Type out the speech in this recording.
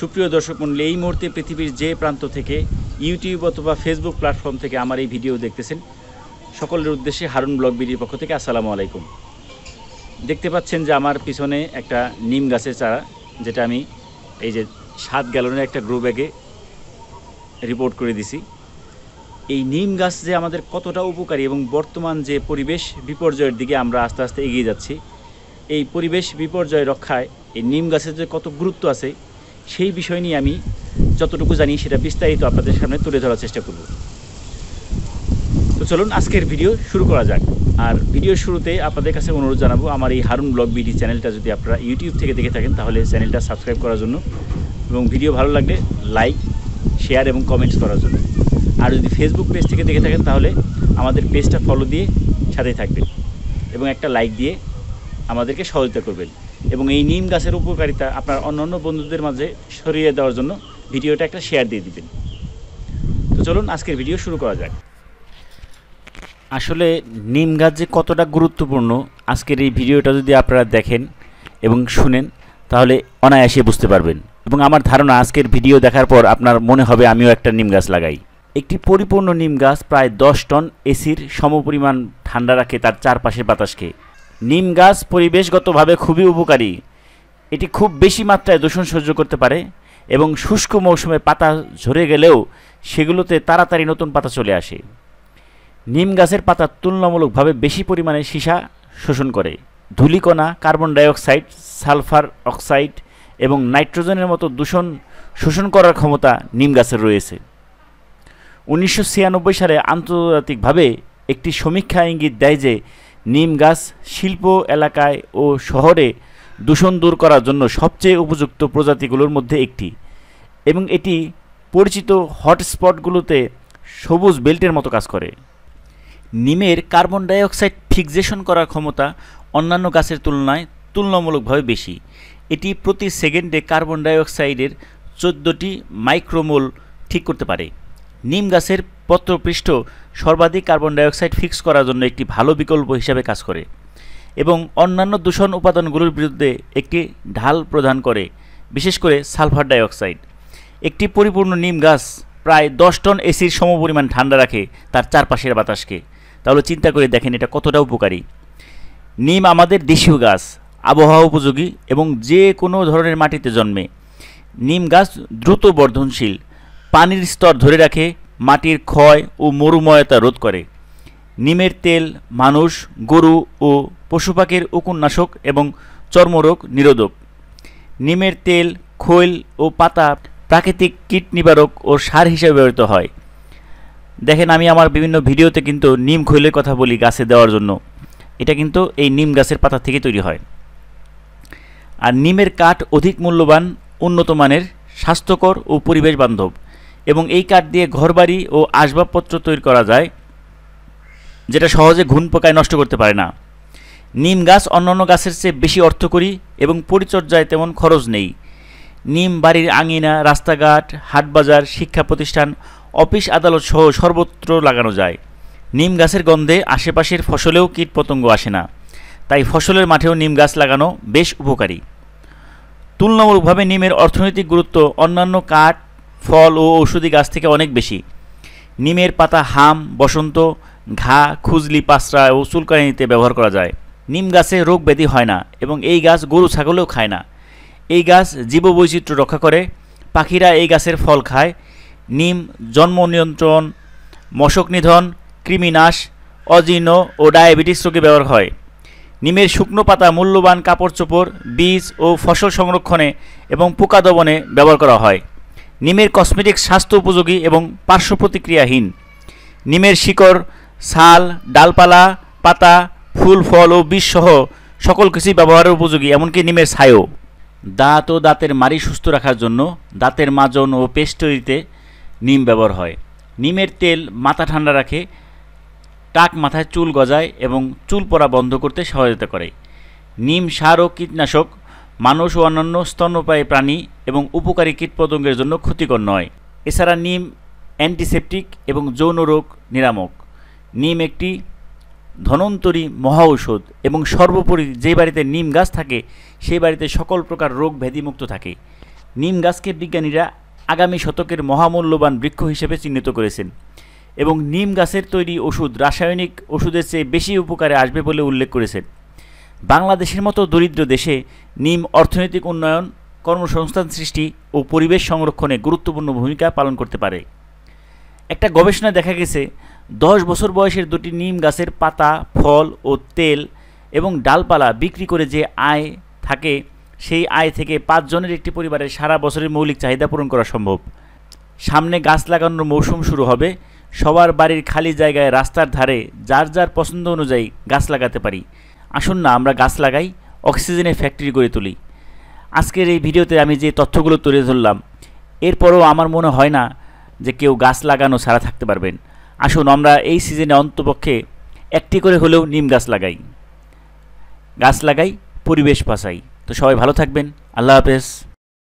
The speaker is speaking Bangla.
সুপ্রিয় দর্শক মণ্ডলী এই মুহূর্তে পৃথিবীর যে প্রান্ত থেকে ইউটিউব অথবা ফেসবুক প্ল্যাটফর্ম থেকে আমার এই ভিডিও দেখতেছেন সকলের উদ্দেশ্যে হারুন ব্লগ বিডির পক্ষ থেকে আসসালামু আলাইকুম দেখতে পাচ্ছেন যে আমার পিছনে একটা নিম গাছের চারা যেটা আমি এই যে সাত গ্যালনের একটা গ্রো ব্যাগে রিপোর্ট করে দিছি এই নিম গাছ যে আমাদের কতটা উপকারী এবং বর্তমান যে পরিবেশ বিপর্যয়ের দিকে আমরা আস্তে আস্তে এগিয়ে যাচ্ছি এই পরিবেশ বিপর্যয় রক্ষায় এই নিম গাছের যে কত গুরুত্ব আছে সেই বিষয় নিয়ে আমি যতটুকু জানি সেটা বিস্তারিত আপনাদের সামনে তুলে ধরার চেষ্টা করব তো চলুন আজকের ভিডিও শুরু করা যাক আর ভিডিও শুরুতে আপনাদের কাছে অনুরোধ জানাবো আমার এই হারুন ব্লগ বিডি চ্যানেলটা যদি আপনারা ইউটিউব থেকে দেখে থাকেন তাহলে চ্যানেলটা সাবস্ক্রাইব করার জন্য এবং ভিডিও ভালো লাগলে লাইক শেয়ার এবং কমেন্টস করার জন্য আর যদি ফেসবুক পেজ থেকে দেখে থাকেন তাহলে আমাদের পেজটা ফলো দিয়ে সাথে থাকবেন এবং একটা লাইক দিয়ে আমাদেরকে সহযোগিতা করবেন এবং এই নিম গাছের উপকারিতা আপনার অন্যান্য বন্ধুদের মাঝে সরিয়ে দেওয়ার জন্য ভিডিওটা একটা শেয়ার দিয়ে দিবেন তো চলুন আজকের ভিডিও শুরু করা যাক আসলে নিম গাছ যে কতটা গুরুত্বপূর্ণ আজকের এই ভিডিওটা যদি আপনারা দেখেন এবং শুনেন তাহলে অনায়াসে বুঝতে পারবেন এবং আমার ধারণা আজকের ভিডিও দেখার পর আপনার মনে হবে আমিও একটা নিম গাছ লাগাই একটি পরিপূর্ণ নিম গাছ প্রায় দশ টন এসির সমপরিমাণ ঠান্ডা রাখে তার চারপাশের বাতাসকে নিম গাছ পরিবেশগতভাবে খুবই উপকারী এটি খুব বেশি মাত্রায় দূষণ সহ্য করতে পারে এবং শুষ্ক মৌসুমে পাতা ঝরে গেলেও সেগুলোতে তাড়াতাড়ি নতুন পাতা চলে আসে নিম গাছের পাতা তুলনামূলকভাবে বেশি পরিমাণে সীসা শোষণ করে ধূলিকণা কার্বন ডাইঅক্সাইড সালফার অক্সাইড এবং নাইট্রোজেনের মতো দূষণ শোষণ করার ক্ষমতা নিম গাছের রয়েছে উনিশশো সালে আন্তর্জাতিকভাবে একটি সমীক্ষা ইঙ্গিত দেয় যে নিম গাছ শিল্প এলাকায় ও শহরে দূষণ দূর করার জন্য সবচেয়ে উপযুক্ত প্রজাতিগুলোর মধ্যে একটি এবং এটি পরিচিত হটস্পটগুলোতে সবুজ বেল্টের মতো কাজ করে নিমের কার্বন ডাইঅক্সাইড ফিক্সেশন করার ক্ষমতা অন্যান্য গাছের তুলনায় তুলনামূলকভাবে বেশি এটি প্রতি সেকেন্ডে কার্বন ডাইঅক্সাইডের চোদ্দোটি মাইক্রোমোল ঠিক করতে পারে নিম গাছের পত্রপৃষ্ঠ সর্বাধিক কার্বন ডাইঅক্সাইড ফিক্স করার জন্য একটি ভালো বিকল্প হিসাবে কাজ করে এবং অন্যান্য দূষণ উপাদানগুলোর বিরুদ্ধে একটি ঢাল প্রদান করে বিশেষ করে সালফার ডাইঅক্সাইড একটি পরিপূর্ণ নিম গাছ প্রায় দশ টন এসির সমপরিমাণ ঠান্ডা রাখে তার চারপাশের বাতাসকে তাহলে চিন্তা করে দেখেন এটা কতটা উপকারী নিম আমাদের দেশীয় গাছ আবহাওয়া উপযোগী এবং যে কোনো ধরনের মাটিতে জন্মে নিম গাছ দ্রুত বর্ধনশীল পানির স্তর ধরে রাখে মাটির ক্ষয় ও মরুময়তা রোধ করে নিমের তেল মানুষ গরু ও পশু পাখির উকুন্নাশক এবং চর্মরোগ নিরোধক নিমের তেল খৈল ও পাতা প্রাকৃতিক কীট নিবারক ও সার হিসেবে ব্যবহৃত হয় দেখেন আমি আমার বিভিন্ন ভিডিওতে কিন্তু নিম খৈলের কথা বলি গাছে দেওয়ার জন্য এটা কিন্তু এই নিম গাছের পাতা থেকে তৈরি হয় আর নিমের কাঠ অধিক মূল্যবান উন্নত মানের স্বাস্থ্যকর ও পরিবেশ বান্ধব এবং এই কাঠ দিয়ে ঘরবাড়ি ও আসবাবপত্র তৈরি করা যায় যেটা সহজে ঘুণ পোকায় নষ্ট করতে পারে না নিম গাছ অন্যান্য গাছের চেয়ে বেশি অর্থকরী এবং পরিচর্যায় তেমন খরচ নেই নিম বাড়ির আঙিনা রাস্তাঘাট হাটবাজার শিক্ষা প্রতিষ্ঠান অফিস আদালত সহ সর্বত্র লাগানো যায় নিম গাছের গন্ধে আশেপাশের ফসলেও কীটপতঙ্গ আসে না তাই ফসলের মাঠেও নিম গাছ লাগানো বেশ উপকারী তুলনামূলকভাবে নিমের অর্থনৈতিক গুরুত্ব অন্যান্য কাঠ ফল ও ঔষধি গাছ থেকে অনেক বেশি নিমের পাতা হাম বসন্ত ঘা খুজলি পাঁচড়া ও চুলকানিতে ব্যবহার করা যায় নিম গাছে রোগ ব্যাধি হয় না এবং এই গাছ গরু ছাগলেও খায় না এই গাছ জীববৈচিত্র্য রক্ষা করে পাখিরা এই গাছের ফল খায় নিম জন্ম নিয়ন্ত্রণ মশক নিধন কৃমিনাশ অজীর্ণ ও ডায়াবেটিস রোগে ব্যবহার হয় নিমের শুকনো পাতা মূল্যবান কাপড় চোপড় বীজ ও ফসল সংরক্ষণে এবং পোকা দমনে ব্যবহার করা হয় নিমের কসমেটিক স্বাস্থ্য উপযোগী এবং পার্শ্ব প্রতিক্রিয়াহীন নিমের শিকড় ছাল ডালপালা পাতা ফুল ফল ও সহ সকল কিছুই ব্যবহারের উপযোগী এমনকি নিমের ছায়ও দাঁত ও দাঁতের মাড়ি সুস্থ রাখার জন্য দাঁতের মাজন ও পেস্ট তৈরিতে নিম ব্যবহার হয় নিমের তেল মাথা ঠান্ডা রাখে টাক মাথায় চুল গজায় এবং চুল পড়া বন্ধ করতে সহায়তা করে নিম সার ও কীটনাশক মানুষ ও অন্যান্য স্তন্যপায়ী প্রাণী এবং উপকারী কীটপতঙ্গের জন্য ক্ষতিকর নয় এছাড়া নিম অ্যান্টিসেপটিক এবং যৌন রোগ নিরামক নিম একটি ধনন্তরী মহা ঔষধ এবং সর্বোপরি যে বাড়িতে নিম গাছ থাকে সেই বাড়িতে সকল প্রকার রোগ ব্যাধিমুক্ত থাকে নিম গাছকে বিজ্ঞানীরা আগামী শতকের মহামূল্যবান বৃক্ষ হিসেবে চিহ্নিত করেছেন এবং নিম গাছের তৈরি ওষুধ রাসায়নিক ওষুধের চেয়ে বেশি উপকারে আসবে বলে উল্লেখ করেছেন বাংলাদেশের মতো দরিদ্র দেশে নিম অর্থনৈতিক উন্নয়ন কর্মসংস্থান সৃষ্টি ও পরিবেশ সংরক্ষণে গুরুত্বপূর্ণ ভূমিকা পালন করতে পারে একটা গবেষণায় দেখা গেছে দশ বছর বয়সের দুটি নিম গাছের পাতা ফল ও তেল এবং ডালপালা বিক্রি করে যে আয় থাকে সেই আয় থেকে পাঁচজনের একটি পরিবারের সারা বছরের মৌলিক চাহিদা পূরণ করা সম্ভব সামনে গাছ লাগানোর মৌসুম শুরু হবে সবার বাড়ির খালি জায়গায় রাস্তার ধারে যার যার পছন্দ অনুযায়ী গাছ লাগাতে পারি আসুন না আমরা গাছ লাগাই অক্সিজেনের ফ্যাক্টরি গড়ে তুলি আজকের এই ভিডিওতে আমি যে তথ্যগুলো তুলে ধরলাম এরপরও আমার মনে হয় না যে কেউ গাছ লাগানো ছাড়া থাকতে পারবেন আসুন আমরা এই সিজনে অন্তপক্ষে একটি করে হলেও নিম গাছ লাগাই গাছ লাগাই পরিবেশ বাঁচাই তো সবাই ভালো থাকবেন আল্লাহ হাফেজ